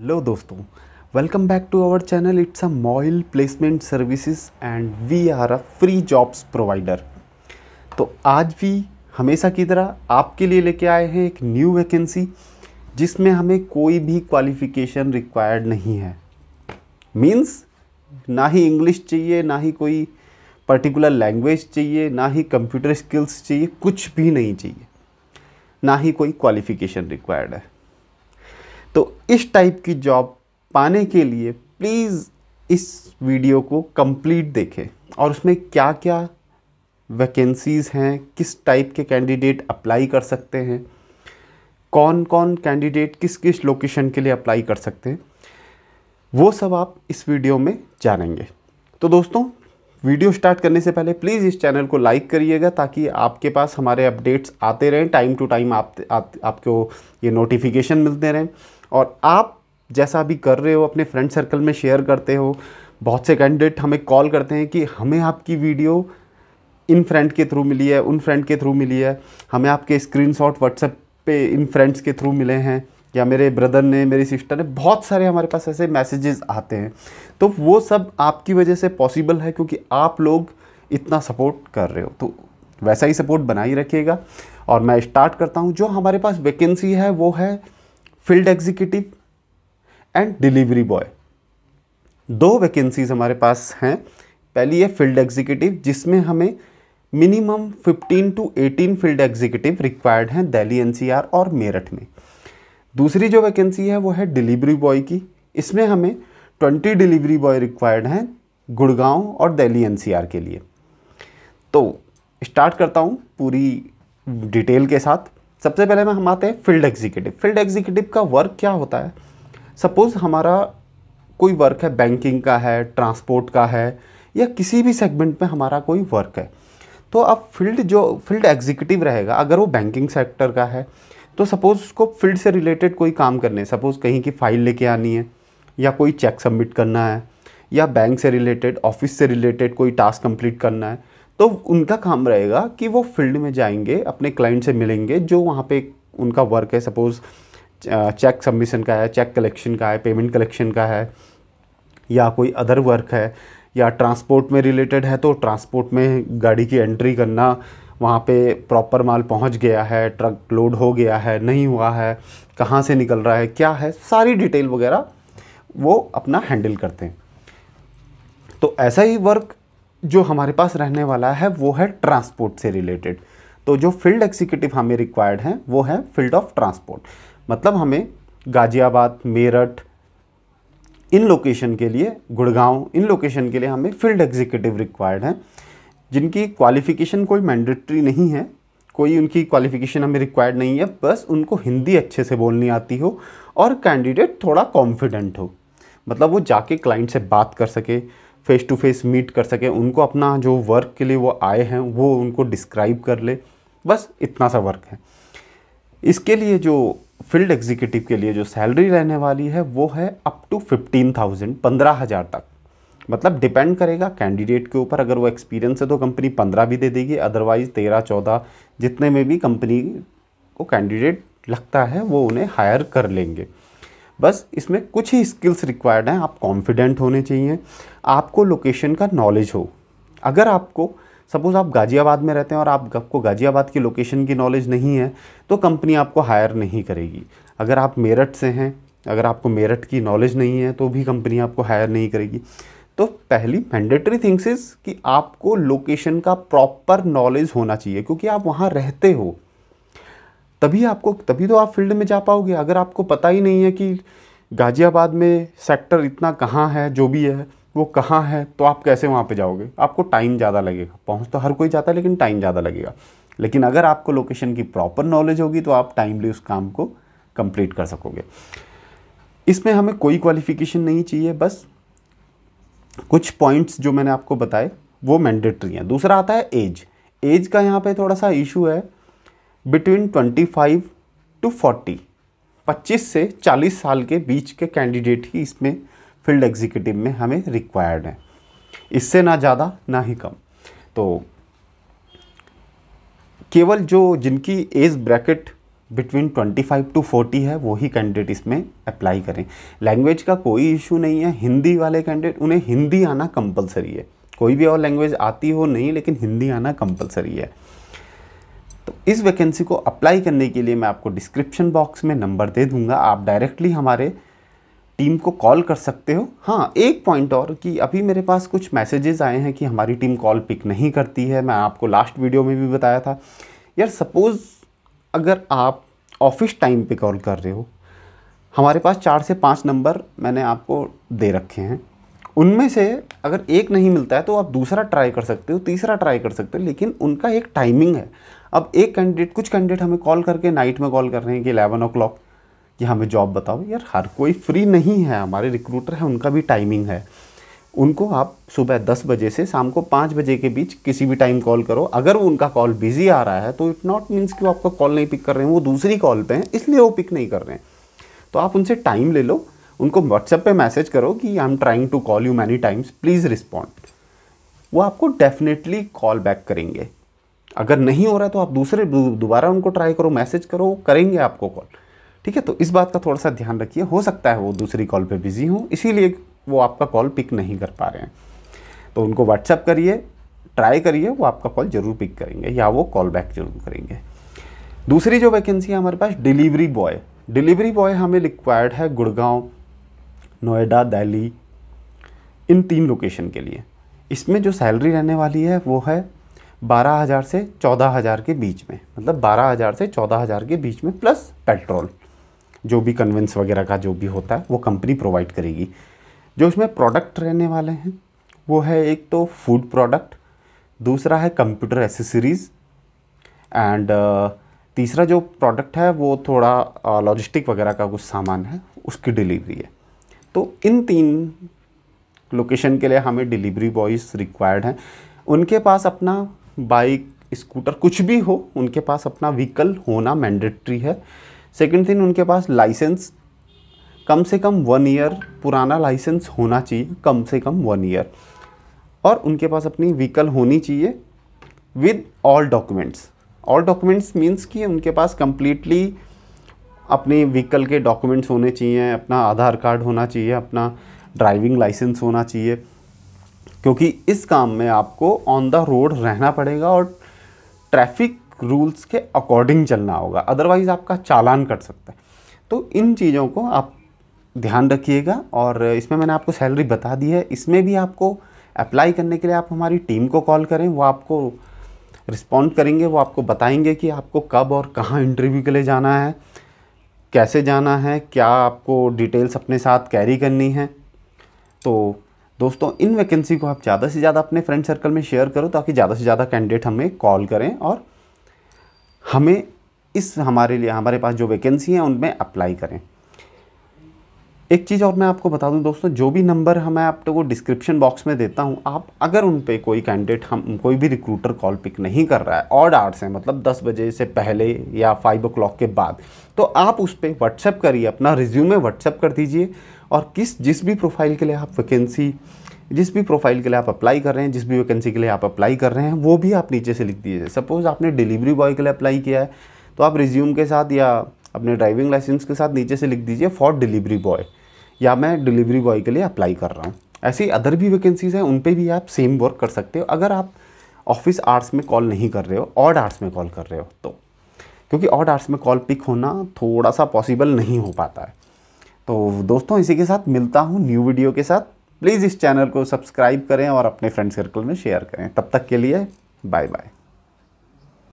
hello दोस्तों welcome back to our channel it's a मॉइल placement services and we are a free jobs provider तो आज भी हमेशा की तरह आपके लिए लेके आए हैं एक न्यू वैकेंसी जिसमें हमें कोई भी क्वालिफ़िकेशन रिक्वायर्ड नहीं है मीन्स ना ही इंग्लिश चाहिए ना ही कोई पर्टिकुलर लैंग्वेज चाहिए ना ही कंप्यूटर स्किल्स चाहिए कुछ भी नहीं चाहिए ना ही कोई क्वालिफ़िकेशन रिक्वायर्ड है तो इस टाइप की जॉब पाने के लिए प्लीज़ इस वीडियो को कंप्लीट देखें और उसमें क्या क्या वैकेंसीज़ हैं किस टाइप के कैंडिडेट अप्लाई कर सकते हैं कौन कौन कैंडिडेट किस किस लोकेशन के लिए अप्लाई कर सकते हैं वो सब आप इस वीडियो में जानेंगे तो दोस्तों वीडियो स्टार्ट करने से पहले प्लीज़ इस चैनल को लाइक करिएगा ताकि आपके पास हमारे अपडेट्स आते रहें टाइम टू टाइम आप, आप, आपको ये नोटिफिकेशन मिलते रहें और आप जैसा भी कर रहे हो अपने फ्रेंड सर्कल में शेयर करते हो बहुत से कैंडिडेट हमें कॉल करते हैं कि हमें आपकी वीडियो इन फ्रेंड के थ्रू मिली है उन फ्रेंड के थ्रू मिली है हमें आपके स्क्रीनशॉट व्हाट्सएप पे इन फ्रेंड्स के थ्रू मिले हैं या मेरे ब्रदर ने मेरी सिस्टर ने बहुत सारे हमारे पास ऐसे मैसेजेस आते हैं तो वो सब आपकी वजह से पॉसिबल है क्योंकि आप लोग इतना सपोर्ट कर रहे हो तो वैसा ही सपोर्ट बना ही रखिएगा और मैं स्टार्ट करता हूँ जो हमारे पास वैकेंसी है वो है field executive and delivery boy दो वैकेंसीज हमारे पास हैं पहली है फील्ड एग्जीक्यूटिव जिसमें हमें minimum 15 to 18 field executive required हैं दिल्ली एनसीआर और मेरठ में दूसरी जो वैकेंसी है वो है डिलीवरी बॉय की इसमें हमें 20 डिलीवरी बॉय रिक्वायर्ड हैं गुड़गांव और दिल्ली एनसीआर के लिए तो स्टार्ट करता हूँ पूरी डिटेल के साथ सबसे पहले में हम आते हैं फील्ड एग्जीक्यूटिव फील्ड एग्जीक्यूटिव का वर्क क्या होता है सपोज़ हमारा कोई वर्क है बैंकिंग का है ट्रांसपोर्ट का है या किसी भी सेगमेंट में हमारा कोई वर्क है तो अब फील्ड जो फील्ड एग्जीक्यूटिव रहेगा अगर वो बैंकिंग सेक्टर का है तो सपोज़ उसको फील्ड से रिलेटेड कोई काम करने सपोज़ कहीं की फ़ाइल लेके आनी है या कोई चेक सबमिट करना है या बैंक से रिलेटेड ऑफिस से रिलेटेड कोई टास्क कंप्लीट करना है तो उनका काम रहेगा कि वो फील्ड में जाएंगे अपने क्लाइंट से मिलेंगे जो वहाँ पे उनका वर्क है सपोज़ चेक सबमिशन का है चेक कलेक्शन का है पेमेंट कलेक्शन का है या कोई अदर वर्क है या ट्रांसपोर्ट में रिलेटेड है तो ट्रांसपोर्ट में गाड़ी की एंट्री करना वहाँ पे प्रॉपर माल पहुँच गया है ट्रक लोड हो गया है नहीं हुआ है कहाँ से निकल रहा है क्या है सारी डिटेल वगैरह वो अपना हैंडल करते हैं तो ऐसा ही वर्क जो हमारे पास रहने वाला है वो है ट्रांसपोर्ट से रिलेटेड तो जो फील्ड एग्जीक्यूटिव हमें रिक्वायर्ड है वो है फील्ड ऑफ ट्रांसपोर्ट मतलब हमें गाजियाबाद मेरठ इन लोकेशन के लिए गुड़गांव इन लोकेशन के लिए हमें फील्ड एग्जीक्यूटिव रिक्वायर्ड हैं जिनकी क्वालिफ़िकेशन कोई मैंडेटरी नहीं है कोई उनकी क्वालिफ़िकेशन हमें रिक्वायर्ड नहीं है बस उनको हिंदी अच्छे से बोलनी आती हो और कैंडिडेट थोड़ा कॉन्फिडेंट हो मतलब वो जाके क्लाइंट से बात कर सके फेस टू फेस मीट कर सके उनको अपना जो वर्क के लिए वो आए हैं वो उनको डिस्क्राइब कर ले बस इतना सा वर्क है इसके लिए जो फील्ड एग्जीक्यूटिव के लिए जो सैलरी रहने वाली है वो है अप टू फिफ्टीन थाउजेंड पंद्रह हज़ार तक मतलब डिपेंड करेगा कैंडिडेट के ऊपर अगर वो एक्सपीरियंस है तो कंपनी पंद्रह भी दे देगी अदरवाइज़ तेरह चौदह जितने में भी कंपनी को कैंडिडेट लगता है वो उन्हें हायर कर लेंगे बस इसमें कुछ ही स्किल्स रिक्वायर्ड हैं आप कॉन्फिडेंट होने चाहिए आपको लोकेशन का नॉलेज हो अगर आपको सपोज़ आप गाज़ियाबाद में रहते हैं और आपको गाज़ियाबाद की लोकेशन की नॉलेज नहीं है तो कंपनी आपको हायर नहीं करेगी अगर आप मेरठ से हैं अगर आपको मेरठ की नॉलेज नहीं है तो भी कंपनी आपको हायर नहीं करेगी तो पहली मैंडेटरी थिंग्स इज़ कि आपको लोकेशन का प्रॉपर नॉलेज होना चाहिए क्योंकि आप वहाँ रहते हो तभी आपको तभी तो आप फील्ड में जा पाओगे अगर आपको पता ही नहीं है कि गाज़ियाबाद में सेक्टर इतना कहाँ है जो भी है वो कहाँ है तो आप कैसे वहाँ पे जाओगे आपको टाइम ज़्यादा लगेगा पहुँच तो हर कोई जाता है लेकिन टाइम ज़्यादा लगेगा लेकिन अगर आपको लोकेशन की प्रॉपर नॉलेज होगी तो आप टाइमली उस काम को कंप्लीट कर सकोगे इसमें हमें कोई क्वालिफिकेशन नहीं चाहिए बस कुछ पॉइंट्स जो मैंने आपको बताए वो मैंडेटरी हैं दूसरा आता है एज एज का यहाँ पे थोड़ा सा इशू है बिटवीन 25 टू 40 25 से 40 साल के बीच के कैंडिडेट ही इसमें फील्ड एग्जीक्यूटिव में हमें रिक्वायर्ड हैं इससे ना ज़्यादा ना ही कम तो केवल जो जिनकी एज ब्रैकेट बिटवीन 25 टू 40 है वही कैंडिडेट इसमें अप्लाई करें लैंग्वेज का कोई इशू नहीं है हिंदी वाले कैंडिडेट उन्हें हिंदी आना कंपलसरी है कोई भी और लैंग्वेज आती हो नहीं लेकिन हिंदी आना कंपलसरी है तो इस वैकेंसी को अप्लाई करने के लिए मैं आपको डिस्क्रिप्शन बॉक्स में नंबर दे दूंगा आप डायरेक्टली हमारे टीम को कॉल कर सकते हो हाँ एक पॉइंट और कि अभी मेरे पास कुछ मैसेजेस आए हैं कि हमारी टीम कॉल पिक नहीं करती है मैं आपको लास्ट वीडियो में भी बताया था यार सपोज़ अगर आप ऑफिस टाइम पे कॉल कर रहे हो हमारे पास चार से पाँच नंबर मैंने आपको दे रखे हैं उनमें से अगर एक नहीं मिलता है तो आप दूसरा ट्राई कर सकते हो तीसरा ट्राई कर सकते हो लेकिन उनका एक टाइमिंग है अब एक कैंडिडेट कुछ कैंडिडेट हमें कॉल करके नाइट में कॉल कर रहे हैं कि इलेवन ओ क्लॉक कि हमें हाँ, जॉब बताओ यार हर कोई फ्री नहीं है हमारे रिक्रूटर हैं उनका भी टाइमिंग है उनको आप सुबह दस बजे से शाम को पाँच बजे के बीच किसी भी टाइम कॉल करो अगर वो उनका कॉल बिजी आ रहा है तो इट नॉट मीन्स कि वो आपका कॉल नहीं पिक कर रहे हैं वो दूसरी कॉल पे हैं इसलिए वो पिक नहीं कर रहे हैं तो आप उनसे टाइम ले लो उनको व्हाट्सएप पे मैसेज करो कि I am trying to call you many times please respond वो आपको डेफिनेटली कॉल बैक करेंगे अगर नहीं हो रहा तो आप दूसरे दोबारा उनको ट्राई करो मैसेज करो करेंगे आपको कॉल ठीक है तो इस बात का थोड़ा सा ध्यान रखिए हो सकता है वो दूसरी कॉल पे बिज़ी हों इसीलिए वो आपका कॉल पिक नहीं कर पा रहे हैं तो उनको व्हाट्सअप करिए ट्राई करिए वो आपका कॉल ज़रूर पिक करेंगे या वो कॉल बैक जरूर करेंगे दूसरी जो वैकेंसी है हमारे पास डिलीवरी बॉय डिलीवरी बॉय हमें रिक्वायर्ड है गुड़गांव नोएडा दिल्ली इन तीन लोकेशन के लिए इसमें जो सैलरी रहने वाली है वो है बारह हज़ार से चौदह हज़ार के बीच में मतलब बारह हज़ार से चौदह हज़ार के बीच में प्लस पेट्रोल जो भी कन्वेंस वगैरह का जो भी होता है वो कंपनी प्रोवाइड करेगी जो इसमें प्रोडक्ट रहने वाले हैं वो है एक तो फूड प्रोडक्ट दूसरा है कंप्यूटर एसेसरीज़ एंड तीसरा जो प्रोडक्ट है वो थोड़ा लॉजिस्टिक वगैरह का कुछ सामान है उसकी डिलीवरी है तो इन तीन लोकेशन के लिए हमें डिलीवरी बॉयज़ रिक्वायर्ड हैं उनके पास अपना बाइक स्कूटर कुछ भी हो उनके पास अपना व्हीकल होना मैंडेट्री है सेकंड थिंग उनके पास लाइसेंस कम से कम वन ईयर पुराना लाइसेंस होना चाहिए कम से कम वन ईयर और उनके पास अपनी व्हीकल होनी चाहिए with all documents all documents means कि उनके पास कम्प्लीटली अपने व्हीकल के डॉक्यूमेंट्स होने चाहिए अपना आधार कार्ड होना चाहिए अपना ड्राइविंग लाइसेंस होना चाहिए क्योंकि इस काम में आपको ऑन द रोड रहना पड़ेगा और ट्रैफिक रूल्स के अकॉर्डिंग चलना होगा अदरवाइज़ आपका चालान कट सकता है तो इन चीज़ों को आप ध्यान रखिएगा और इसमें मैंने आपको सैलरी बता दी है इसमें भी आपको अप्लाई करने के लिए आप हमारी टीम को कॉल करें वो आपको रिस्पॉन्ड करेंगे वो आपको बताएंगे कि आपको कब और कहाँ इंटरव्यू के लिए जाना है कैसे जाना है क्या आपको डिटेल्स अपने साथ कैरी करनी है तो दोस्तों इन वैकेंसी को आप ज़्यादा से ज़्यादा अपने फ्रेंड सर्कल में शेयर करो ताकि ज़्यादा से ज़्यादा कैंडिडेट हमें कॉल करें और हमें इस हमारे लिए हमारे पास जो वैकेंसी हैं उनमें अप्लाई करें एक चीज़ और मैं आपको बता दूं दोस्तों जो भी नंबर हमें आप को डिस्क्रिप्शन बॉक्स में देता हूं आप अगर उन पे कोई कैंडिडेट हम कोई भी रिक्रूटर कॉल पिक नहीं कर रहा है ऑड आवर्स हैं मतलब 10 बजे से पहले या 5 ओ के बाद तो आप उस पर व्हाट्सएप करिए अपना रिज्यूमे व्हाट्सएप कर दीजिए और किस जिस भी प्रोफाइल के लिए आप वैकेंसी जिस भी प्रोफाइल के लिए आप अप्लाई कर रहे हैं जिस भी वैकेंसी के लिए आप अप्लाई कर रहे हैं वो भी आप नीचे से लिख दीजिए सपोज़ आपने डिलीवरी बॉय के लिए अप्लाई किया है तो आप रिज्यूम के साथ या अपने ड्राइविंग लाइसेंस के साथ नीचे से लिख दीजिए फॉर डिलीवरी बॉय या मैं डिलीवरी बॉय के लिए अप्लाई कर रहा हूँ ऐसी अदर भी वैकेंसीज़ हैं उन पर भी आप सेम वर्क कर सकते हो अगर आप ऑफिस आर्ट्स में कॉल नहीं कर रहे हो ऑड आर्ट्स में कॉल कर रहे हो तो क्योंकि ऑड आर्ट्स में कॉल पिक होना थोड़ा सा पॉसिबल नहीं हो पाता है तो दोस्तों इसी के साथ मिलता हूँ न्यू वीडियो के साथ प्लीज़ इस चैनल को सब्सक्राइब करें और अपने फ्रेंड सर्कल में शेयर करें तब तक के लिए बाय बाय